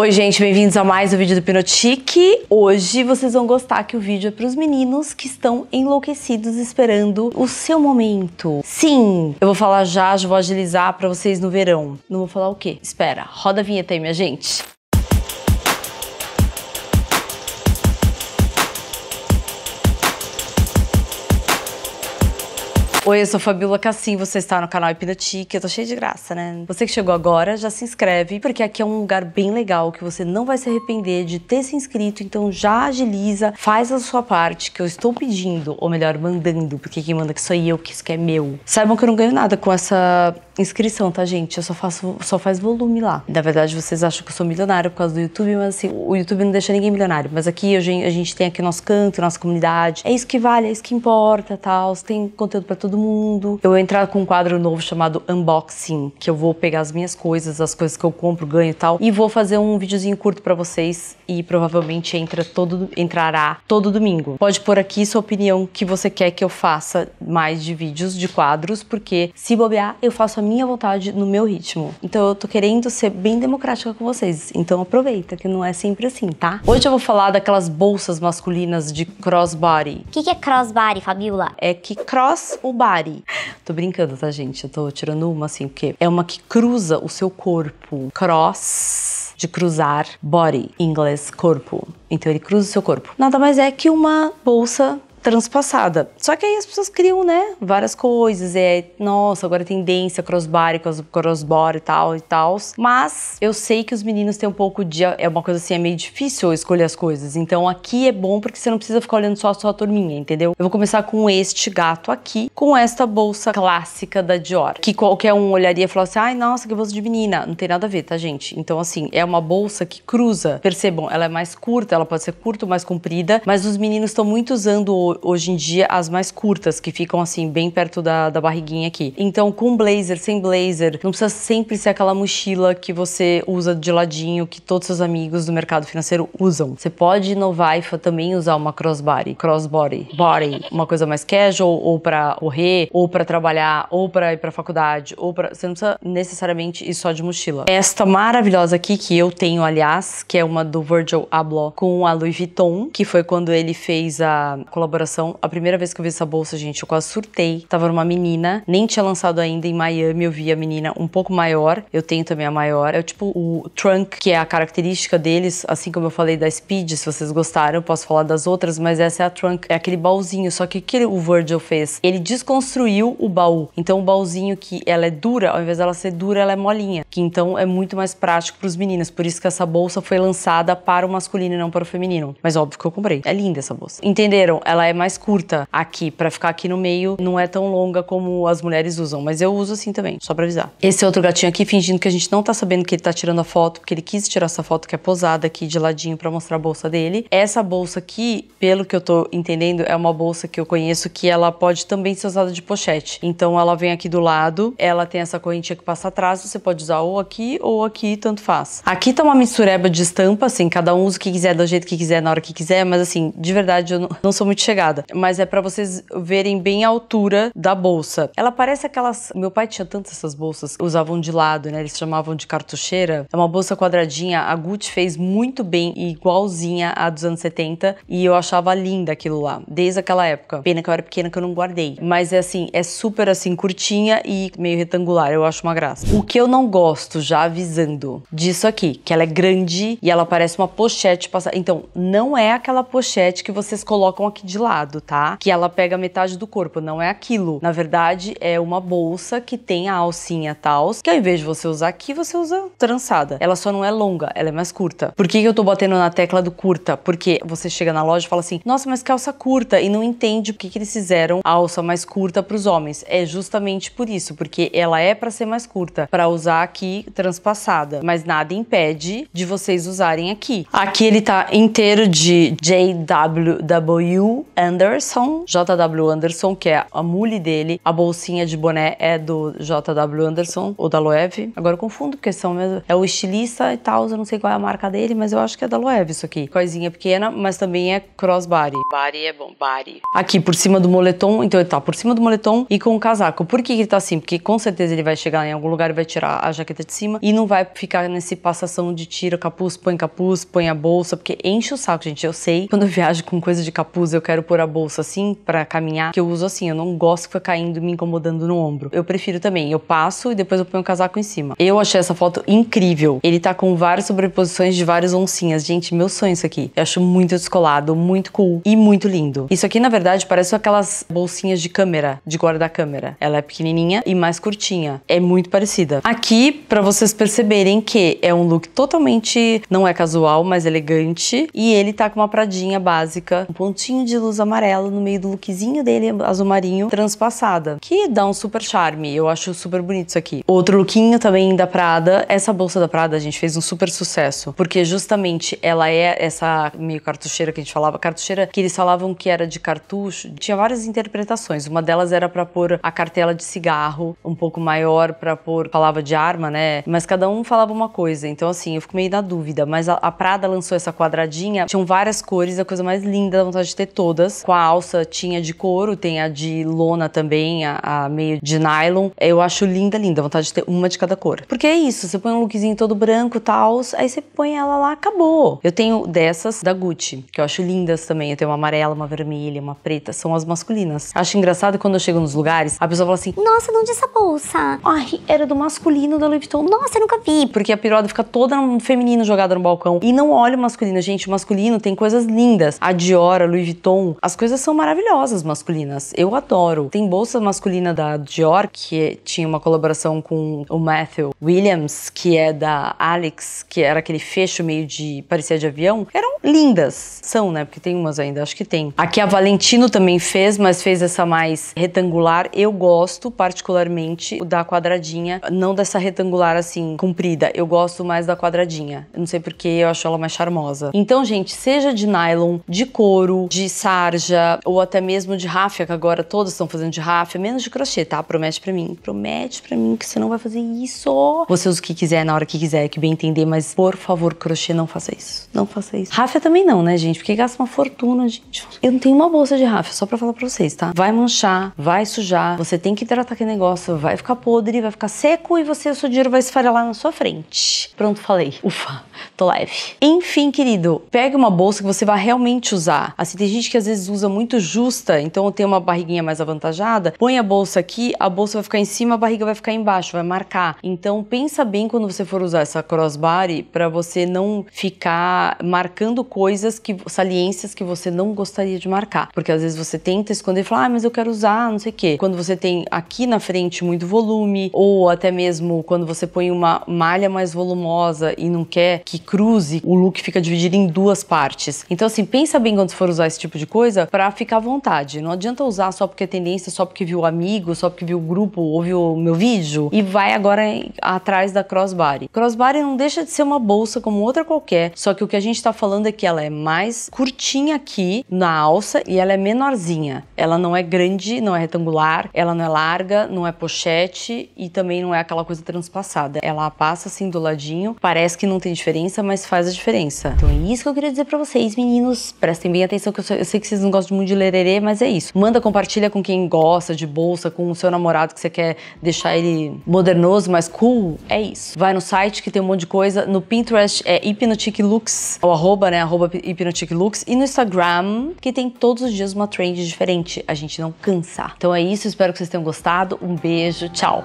Oi, gente, bem-vindos a mais um vídeo do Pinotique. Hoje vocês vão gostar que o vídeo é para os meninos que estão enlouquecidos esperando o seu momento. Sim, eu vou falar já, já vou agilizar para vocês no verão. Não vou falar o quê? Espera, roda a vinheta aí, minha gente. Oi, eu sou Fabiola Cassim, você está no canal Hipnotique, eu tô cheia de graça, né? Você que chegou agora, já se inscreve, porque aqui é um lugar bem legal que você não vai se arrepender de ter se inscrito, então já agiliza, faz a sua parte, que eu estou pedindo, ou melhor, mandando, porque quem manda que sou eu, que isso que é meu. Saibam que eu não ganho nada com essa inscrição, tá, gente? Eu só faço, só faz volume lá. Na verdade, vocês acham que eu sou milionário por causa do YouTube, mas assim, o YouTube não deixa ninguém milionário, mas aqui a gente, a gente tem aqui nosso canto, nossa comunidade, é isso que vale, é isso que importa, tal, tem conteúdo para todo todo mundo. Eu vou entrar com um quadro novo chamado Unboxing, que eu vou pegar as minhas coisas, as coisas que eu compro, ganho e tal, e vou fazer um videozinho curto para vocês e provavelmente entra todo, entrará todo domingo. Pode pôr aqui sua opinião que você quer que eu faça mais de vídeos, de quadros, porque se bobear, eu faço a minha vontade no meu ritmo. Então eu tô querendo ser bem democrática com vocês, então aproveita que não é sempre assim, tá? Hoje eu vou falar daquelas bolsas masculinas de crossbody. O que, que é crossbody, Fabiola? É que cross, o Tô brincando, tá, gente? Eu tô tirando uma assim, porque é uma que cruza o seu corpo. Cross, de cruzar, body, em inglês, corpo. Então ele cruza o seu corpo. Nada mais é que uma bolsa transpassada. Só que aí as pessoas criam, né, várias coisas, é, nossa, agora é tendência crossbar, crossbar e tal e tal. Mas eu sei que os meninos têm um pouco de é uma coisa assim, é meio difícil escolher as coisas. Então aqui é bom porque você não precisa ficar olhando só a sua turminha, entendeu? Eu vou começar com este gato aqui, com esta bolsa clássica da Dior, que qualquer um olharia e falasse: "Ai, nossa, que bolsa de menina". Não tem nada a ver, tá, gente? Então assim, é uma bolsa que cruza. Percebam, ela é mais curta, ela pode ser curta, ou mais comprida, mas os meninos estão muito usando hoje hoje em dia as mais curtas, que ficam assim bem perto da, da barriguinha aqui. Então com blazer, sem blazer, não precisa sempre ser aquela mochila que você usa de ladinho, que todos seus amigos do mercado financeiro usam. Você pode no Vaifa também usar uma crossbody, crossbody, body, uma coisa mais casual, ou para correr, ou para trabalhar, ou para ir pra faculdade, ou para Você não precisa necessariamente ir só de mochila. Esta maravilhosa aqui, que eu tenho, aliás, que é uma do Virgil Abloh com a Louis Vuitton, que foi quando ele fez a colaboração coração. A primeira vez que eu vi essa bolsa, gente, eu quase surtei. Tava numa menina, nem tinha lançado ainda em Miami, eu vi a menina um pouco maior. Eu tenho também a maior. É tipo o trunk, que é a característica deles, assim como eu falei da Speed, se vocês gostaram, eu posso falar das outras, mas essa é a trunk, é aquele baúzinho, só que o que o Virgil fez? Ele desconstruiu o baú. Então o baúzinho que ela é dura, ao invés dela ser dura, ela é molinha, que então é muito mais prático para os meninos. Por isso que essa bolsa foi lançada para o masculino e não para o feminino. Mas óbvio que eu comprei. É linda essa bolsa. Entenderam? Ela é é mais curta aqui, para ficar aqui no meio, não é tão longa como as mulheres usam, mas eu uso assim também, só pra avisar. Esse outro gatinho aqui, fingindo que a gente não tá sabendo que ele tá tirando a foto, porque ele quis tirar essa foto que é posada aqui de ladinho para mostrar a bolsa dele. Essa bolsa aqui, pelo que eu tô entendendo, é uma bolsa que eu conheço que ela pode também ser usada de pochete. Então ela vem aqui do lado, ela tem essa correntinha que passa atrás, você pode usar ou aqui ou aqui, tanto faz. Aqui tá uma mistureba de estampa, assim, cada um usa o que quiser, do jeito que quiser, na hora que quiser, mas assim, de verdade, eu não, não sou muito chegada pegada, mas é para vocês verem bem a altura da bolsa. Ela parece aquelas. Meu pai tinha tantas essas bolsas, usavam de lado, né? Eles chamavam de cartucheira. É uma bolsa quadradinha. A Gucci fez muito bem, igualzinha à dos anos 70, e eu achava linda aquilo lá, desde aquela época. Pena que eu era pequena que eu não guardei, mas é assim, é super assim curtinha e meio retangular. Eu acho uma graça. O que eu não gosto, já avisando, disso aqui, que ela é grande e ela parece uma pochete passada. Então, não é aquela pochete que vocês colocam aqui de lado lado, tá? Que ela pega metade do corpo, não é aquilo. Na verdade, é uma bolsa que tem a alcinha tals, que ao invés de você usar aqui, você usa trançada. Ela só não é longa, ela é mais curta. Por que, que eu tô batendo na tecla do curta? Porque você chega na loja e fala assim, nossa, mas calça curta, e não entende por que, que eles fizeram a alça mais curta para os homens. É justamente por isso, porque ela é para ser mais curta, para usar aqui transpassada, mas nada impede de vocês usarem aqui. Aqui ele tá inteiro de JWW Anderson, JW Anderson, que é a mule dele. A bolsinha de boné é do JW Anderson ou da Loewe. Agora eu confundo, porque são mesmo. É o estilista e tal, eu não sei qual é a marca dele, mas eu acho que é da Loewe isso aqui. Coisinha pequena, mas também é crossbody. Body é bom, body. Aqui por cima do moletom, então ele tá por cima do moletom e com o casaco. Por que ele tá assim? Porque com certeza ele vai chegar em algum lugar e vai tirar a jaqueta de cima e não vai ficar nesse passação de tira capuz, põe capuz, põe a bolsa, porque enche o saco, gente. Eu sei, quando eu viajo com coisa de capuz, eu quero pôr a bolsa assim para caminhar, que eu uso assim, eu não gosto que fica caindo me incomodando no ombro. Eu prefiro também, eu passo e depois eu ponho o casaco em cima. Eu achei essa foto incrível. Ele tá com várias sobreposições de várias oncinhas. Gente, meu sonho isso aqui. Eu acho muito descolado, muito cool e muito lindo. Isso aqui, na verdade, parece aquelas bolsinhas de câmera, de guarda-câmera. Ela é pequenininha e mais curtinha. É muito parecida. Aqui, para vocês perceberem que é um look totalmente, não é casual, mas elegante. E ele tá com uma pradinha básica, um pontinho de luz óculos amarelo no meio do lookzinho dele azul marinho transpassada, que dá um super charme. Eu acho super bonito isso aqui. Outro lookinho também da Prada. Essa bolsa da Prada, a gente fez um super sucesso, porque justamente ela é essa meio cartucheira que a gente falava, cartucheira que eles falavam que era de cartucho. Tinha várias interpretações. Uma delas era para pôr a cartela de cigarro um pouco maior para pôr palavra de arma, né? Mas cada um falava uma coisa. Então assim, eu fico meio na dúvida, mas a, a Prada lançou essa quadradinha, tinham várias cores, a coisa mais linda, dá vontade de ter toda com a alça tinha de couro, tem a de lona também, a, a meio de nylon. Eu acho linda, linda, vontade de ter uma de cada cor. Porque é isso, você põe um lookzinho todo branco e tal, aí você põe ela lá, acabou. Eu tenho dessas da Gucci, que eu acho lindas também. Eu tenho uma amarela, uma vermelha, uma preta, são as masculinas. Acho engraçado quando eu chego nos lugares, a pessoa fala assim: Nossa, onde é essa bolsa? Ai, era do masculino da Louis Vuitton. Nossa, eu nunca vi. Porque a piroda fica toda no feminino jogada no balcão. E não olha o masculino, gente. O masculino tem coisas lindas. A Dior, a Louis Vuitton, as coisas são maravilhosas masculinas. Eu adoro. Tem bolsa masculina da Dior, que tinha uma colaboração com o Matthew Williams, que é da Alex, que era aquele fecho meio de. parecia de avião. Eram lindas. São, né? Porque tem umas ainda, acho que tem. Aqui a Valentino também fez, mas fez essa mais retangular. Eu gosto, particularmente, da quadradinha, não dessa retangular assim, comprida. Eu gosto mais da quadradinha. não sei porque eu acho ela mais charmosa. Então, gente, seja de nylon, de couro, de saia, sarja, ou até mesmo de ráfia, que agora todos estão fazendo de ráfia, menos de crochê, tá? Promete pra mim. Promete pra mim que você não vai fazer isso. Você usa o que quiser, na hora que quiser, que bem entender, mas por favor, crochê, não faça isso. Não faça isso. Ráfia também não, né, gente? Porque gasta uma fortuna, gente. Eu não tenho uma bolsa de ráfia, só pra falar pra vocês, tá? Vai manchar, vai sujar, você tem que hidratar aquele negócio, vai ficar podre, vai ficar seco e você, o seu dinheiro vai esfarelar na sua frente. Pronto, falei. Ufa, tô leve. Enfim, querido, pega uma bolsa que você vai realmente usar. Assim, tem gente que às vezes vezes usa muito justa, então tem uma barriguinha mais avantajada, põe a bolsa aqui, a bolsa vai ficar em cima, a barriga vai ficar embaixo, vai marcar. Então pensa bem quando você for usar essa crossbody para você não ficar marcando coisas que saliências que você não gostaria de marcar, porque às vezes você tenta esconder e fala: "Ah, mas eu quero usar, não sei o quê". Quando você tem aqui na frente muito volume ou até mesmo quando você põe uma malha mais volumosa e não quer que cruze, o look fica dividido em duas partes. Então assim, pensa bem quando você for usar esse tipo de coisa coisa para ficar à vontade. Não adianta usar só porque é tendência, só porque viu o amigo, só porque viu o grupo, ouviu o meu vídeo e vai agora atrás da crossbody. Crossbody não deixa de ser uma bolsa como outra qualquer, só que o que a gente está falando é que ela é mais curtinha aqui na alça e ela é menorzinha. Ela não é grande, não é retangular, ela não é larga, não é pochete e também não é aquela coisa transpassada. Ela passa assim do ladinho, parece que não tem diferença, mas faz a diferença. Então é isso que eu queria dizer para vocês, meninos. Prestem bem atenção que eu, sei que vocês não gostam muito de lererê, mas é isso. Manda, compartilha com quem gosta de bolsa, com o seu namorado que você quer deixar ele modernoso, mas cool. É isso. Vai no site que tem um monte de coisa. No Pinterest é Hypnotic Looks, o arroba, né? Arroba Hypnotic Looks. E no Instagram, que tem todos os dias uma trend diferente. A gente não cansa. Então é isso. Espero que vocês tenham gostado. Um beijo. Tchau.